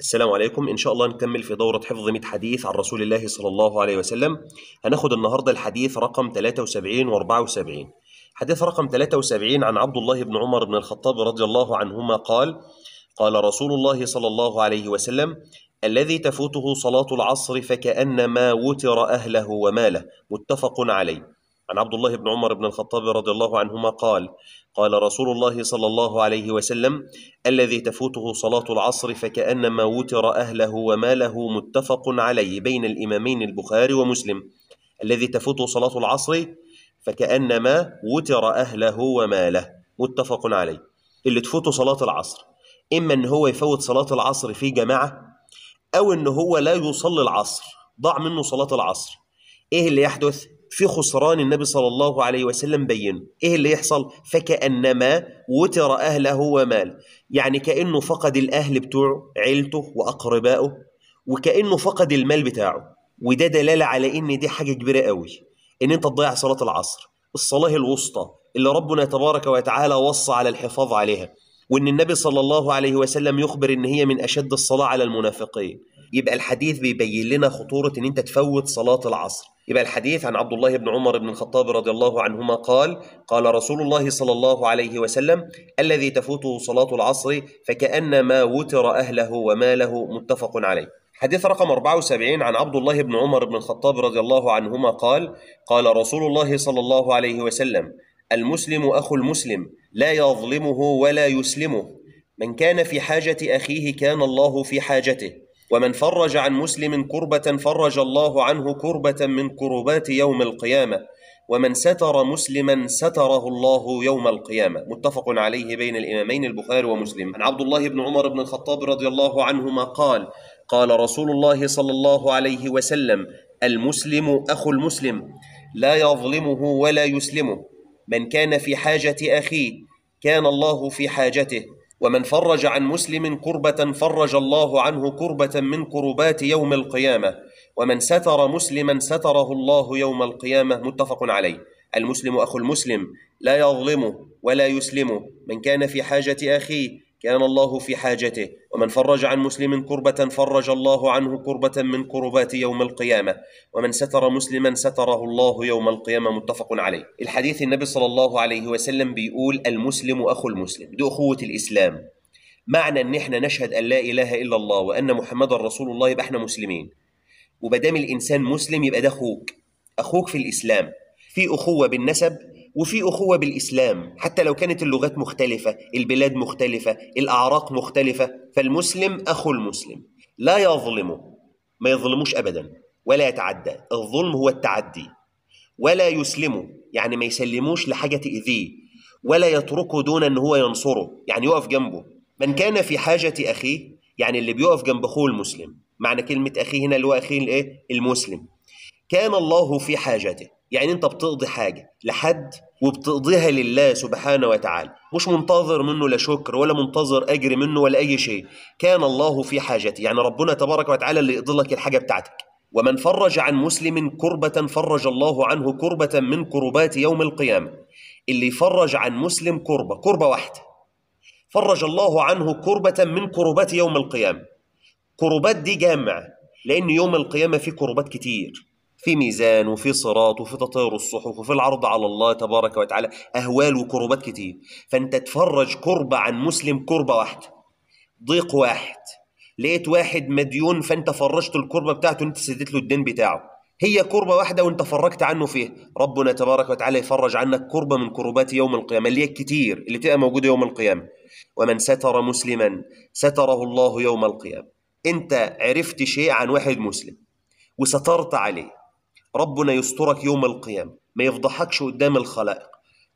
السلام عليكم إن شاء الله نكمل في دورة حفظ 100 حديث عن رسول الله صلى الله عليه وسلم هناخد النهاردة الحديث رقم 73 و 74 حديث رقم 73 عن عبد الله بن عمر بن الخطاب رضي الله عنهما قال قال رسول الله صلى الله عليه وسلم الذي تفوته صلاة العصر فكأنما وتر أهله وماله متفق عليه عن عبد الله بن عمر بن الخطاب رضي الله عنهما قال قال رسول الله صلى الله عليه وسلم الذي تفوته صلاة العصر فكأنما وتر أهله وماله متفق عليه بين الإمامين البخاري ومسلم الذي تفوته صلاة العصر فكأنما وتر أهله وماله متفق عليه اللي تفوته صلاة العصر إما إن هو يفوت صلاة العصر في جماعة أو إن هو لا يصلي العصر ضاع منه صلاة العصر إيه اللي يحدث؟ في خسران النبي صلى الله عليه وسلم بينه ايه اللي يحصل فكانما وتر اهله ومال يعني كانه فقد الاهل بتوعه عيلته واقربائه وكانه فقد المال بتاعه وده دلاله على ان دي حاجه كبيره قوي ان انت تضيع صلاه العصر الصلاه الوسطى اللي ربنا تبارك وتعالى وصى على الحفاظ عليها وان النبي صلى الله عليه وسلم يخبر ان هي من اشد الصلاه على المنافقين يبقى الحديث بيبين لنا خطوره ان انت تفوت صلاه العصر يبقى الحديث عن عبد الله بن عمر بن الخطاب رضي الله عنهما قال قال رسول الله صلى الله عليه وسلم الذي تفوته صلاة العصر فكأنما وتر أهله وماله متفق عليه حديث رقم 74 عن عبد الله بن عمر بن الخطاب رضي الله عنهما قال قال رسول الله صلى الله عليه وسلم المسلم أخو المسلم لا يظلمه ولا يسلمه من كان في حاجة أخيه كان الله في حاجته ومن فرج عن مسلم كربة فرج الله عنه كربة من كربات يوم القيامة ومن ستر مسلما ستره الله يوم القيامة متفق عليه بين الإمامين البخاري ومسلم عن عبد الله بن عمر بن الخطاب رضي الله عنهما قال قال رسول الله صلى الله عليه وسلم المسلم أخو المسلم لا يظلمه ولا يسلمه من كان في حاجة أخيه كان الله في حاجته ومن فرج عن مسلم كربة فرج الله عنه كربة من كربات يوم القيامة ومن ستر مسلما ستره الله يوم القيامة متفق عليه المسلم أخو المسلم لا يظلمه ولا يسلمه من كان في حاجة أخيه كان الله في حاجته ومن فرج عن مسلم كربة فرج الله عنه كربة من كربات يوم القيامة ومن ستر مسلما ستره الله يوم القيامة متفق عليه الحديث النبي صلى الله عليه وسلم بيقول المسلم أخو المسلم دي أخوة الإسلام معنى ان احنا نشهد ان لا اله الا الله وان محمدا رسول الله يبقى احنا مسلمين وبدام الانسان مسلم يبقى ده اخوك اخوك في الاسلام في اخوه بالنسب وفي أخوة بالإسلام حتى لو كانت اللغات مختلفة البلاد مختلفة الأعراق مختلفة فالمسلم أخو المسلم لا يظلمه ما يظلموش أبدا ولا يتعدى الظلم هو التعدي ولا يسلمه يعني ما يسلموش لحاجة تأذيه ولا يتركه دون أن هو ينصره يعني يقف جنبه من كان في حاجة أخيه يعني اللي بيقف جنب أخوه المسلم معنى كلمة أخيه هنا اللي هو أخيه الإيه؟ المسلم كان الله في حاجته يعني أنت بتقضي حاجة لحد وبتقضيها لله سبحانه وتعالى مش منتظر منه لا شكر ولا منتظر أجر منه ولا أي شيء كان الله في حاجتي يعني ربنا تبارك وتعالى اللي يقضي لك الحاجة بتاعتك ومن فرج عن مسلم كربة فرج الله عنه كربة من كربات يوم القيامة اللي يفرج عن مسلم كربة كربة واحدة فرج الله عنه كربة من كربات يوم القيامة كربات دي جامع لأن يوم القيامة في كربات كتير في ميزان وفي صراط وفي تطاير الصحف وفي العرض على الله تبارك وتعالى أهوال وكربات كتير فأنت تفرج كربة عن مسلم كربة واحدة ضيق واحد لقيت واحد مديون فأنت فرجت الكربة بتاعته أنت سديت له الدين بتاعه هي كربة واحدة وانت فرجت عنه فيه ربنا تبارك وتعالى يفرج عنك كربة من كربات يوم القيامة اللي هي كتير اللي تبقى موجودة يوم القيامة ومن ستر مسلما ستره الله يوم القيامة انت عرفت شيء عن واحد مسلم وسترت عليه ربنا يسترك يوم القيامة ما يفضحكش قدام الخلائق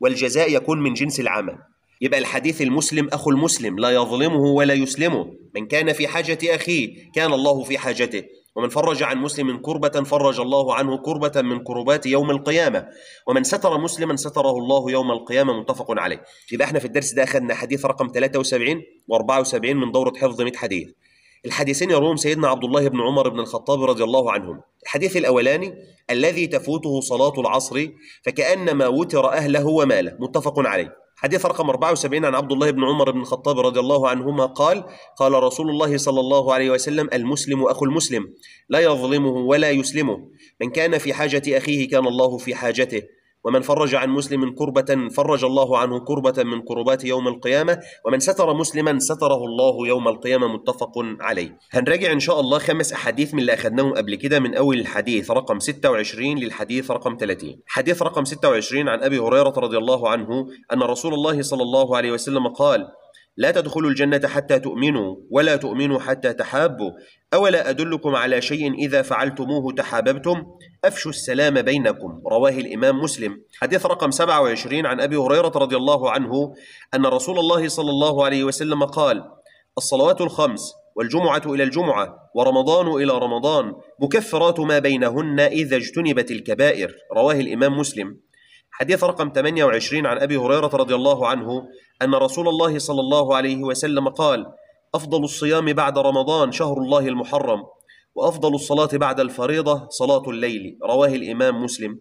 والجزاء يكون من جنس العمل يبقى الحديث المسلم أخو المسلم لا يظلمه ولا يسلمه من كان في حاجة أخيه كان الله في حاجته ومن فرج عن مسلم كربة فرج الله عنه كربة من كربات يوم القيامة ومن ستر مسلما ستره الله يوم القيامة متفق عليه يبقى احنا في الدرس ده أخذنا حديث رقم 73 و74 من دورة حفظ 100 حديث الحديثين يروم سيدنا عبد الله بن عمر بن الخطاب رضي الله عنهما الحديث الأولاني الذي تفوته صلاة العصر فكأنما وتر أهله وماله متفق عليه حديث رقم 74 عن عبد الله بن عمر بن الخطاب رضي الله عنهما قال قال رسول الله صلى الله عليه وسلم المسلم أخو المسلم لا يظلمه ولا يسلمه من كان في حاجة أخيه كان الله في حاجته ومن فرج عن مسلم كربة فرج الله عنه كربة من كربات يوم القيامة ومن ستر مسلما ستره الله يوم القيامة متفق عليه هنراجع إن شاء الله خمس أحاديث من اللي أخذناهم قبل كده من أول الحديث رقم 26 للحديث رقم 30 حديث رقم 26 عن أبي هريرة رضي الله عنه أن رسول الله صلى الله عليه وسلم قال لا تدخلوا الجنة حتى تؤمنوا ولا تؤمنوا حتى تحابوا أولا أدلكم على شيء إذا فعلتموه تحاببتم أفشوا السلام بينكم رواه الإمام مسلم حديث رقم 27 عن أبي هريرة رضي الله عنه أن رسول الله صلى الله عليه وسلم قال الصلوات الخمس والجمعة إلى الجمعة ورمضان إلى رمضان مكفرات ما بينهن إذا اجتنبت الكبائر رواه الإمام مسلم حديث رقم 28 عن أبي هريرة رضي الله عنه أن رسول الله صلى الله عليه وسلم قال أفضل الصيام بعد رمضان شهر الله المحرم وأفضل الصلاة بعد الفريضة صلاة الليل رواه الإمام مسلم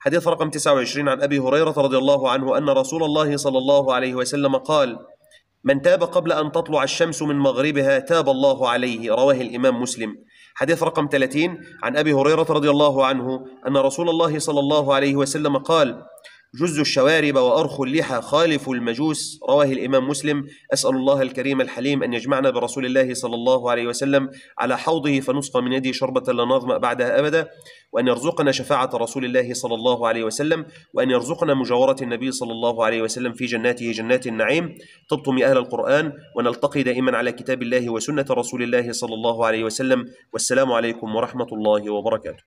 حديث رقم 29 عن أبي هريرة رضي الله عنه أن رسول الله صلى الله عليه وسلم قال من تاب قبل أن تطلع الشمس من مغربها تاب الله عليه رواه الإمام مسلم حديث رقم 30 عن أبي هريرة رضي الله عنه أن رسول الله صلى الله عليه وسلم قال جز الشوارب وأرخ اللحى خالف المجوس رواه الإمام مسلم أسأل الله الكريم الحليم أن يجمعنا برسول الله صلى الله عليه وسلم على حوضه فنسقى من يده شربة لا نظمأ بعدها أبدا وأن يرزقنا شفاعة رسول الله صلى الله عليه وسلم وأن يرزقنا مجاورة النبي صلى الله عليه وسلم في جناته جنات النعيم طبتم أهل القرآن ونلتقي دائما على كتاب الله وسنة رسول الله صلى الله عليه وسلم والسلام عليكم ورحمة الله وبركاته